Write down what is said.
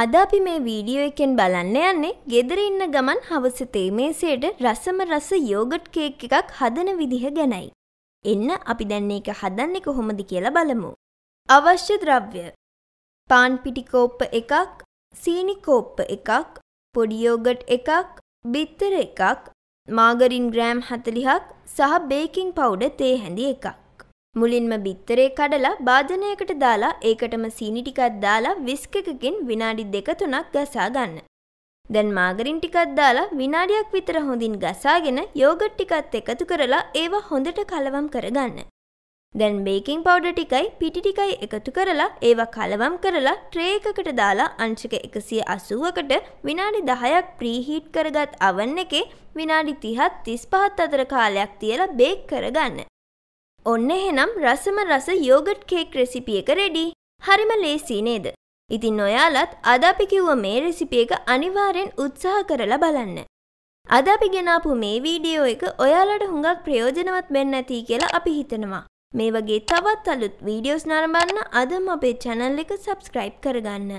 අද අපි මේ වීඩියෝ එකෙන් බලන්න යන්නේ ගෙදර ඉන්න ගමන් හවස තේමේසයට රසම රස යෝගට් කේක් එකක් හදන විදිහ ගැනයි. එන්න අපි දැන් ඒක හදන්නේ කොහොමද කියලා බලමු. අවශ්‍ය ද්‍රව්‍ය. පාන් පිටි කෝප්ප එකක්, සීනි කෝප්ප එකක්, පොඩි යෝගට් එකක්, බිත්තර එකක්, මාගරින් ග්‍රෑම් 40ක් සහ බේකින් පවුඩර් තේ හැඳි එකක්. මුලින්ම බිත්තරේ කඩලා භාජනයකට දාලා ඒකටම සීනි ටිකක් දාලා විස්ක් එකකින් විනාඩි දෙක තුනක් ගසා ගන්න. දැන් මාගරින් ටිකක් දාලා විනාඩියක් විතර හොඳින් ගසාගෙන යෝගට් ටිකත් එකතු කරලා ඒවා හොඳට කලවම් කරගන්න. දැන් බේකින් පවුඩර් ටිකයි පිටි ටිකයි එකතු කරලා ඒවා කලවම් කරලා ට්‍රේ එකකට දාලා අංශක 180කට විනාඩි 10ක් ප්‍රීහීට් කරගත් අවන් එකේ විනාඩි 30 35 අතර කාලයක් තියලා බේක් කරගන්න. ඔන්න එහෙනම් රසම රස යෝගට් කේක් රෙසිපිය එක රෙඩි. හරිම ලේසි නේද? ඉතින් ඔයාලත් අද අපි කිව්ව මේ රෙසිපි එක අනිවාර්යෙන් උත්සාහ කරලා බලන්න. අද අපි ගෙනාපු මේ වීඩියෝ එක ඔයාලට හුඟක් ප්‍රයෝජනවත් වෙන්න ඇති කියලා අපි හිතනවා. මේ වගේ තවත් අලුත් වීඩියෝස් නරඹන්න අදම අපේ channel එක subscribe කරගන්න.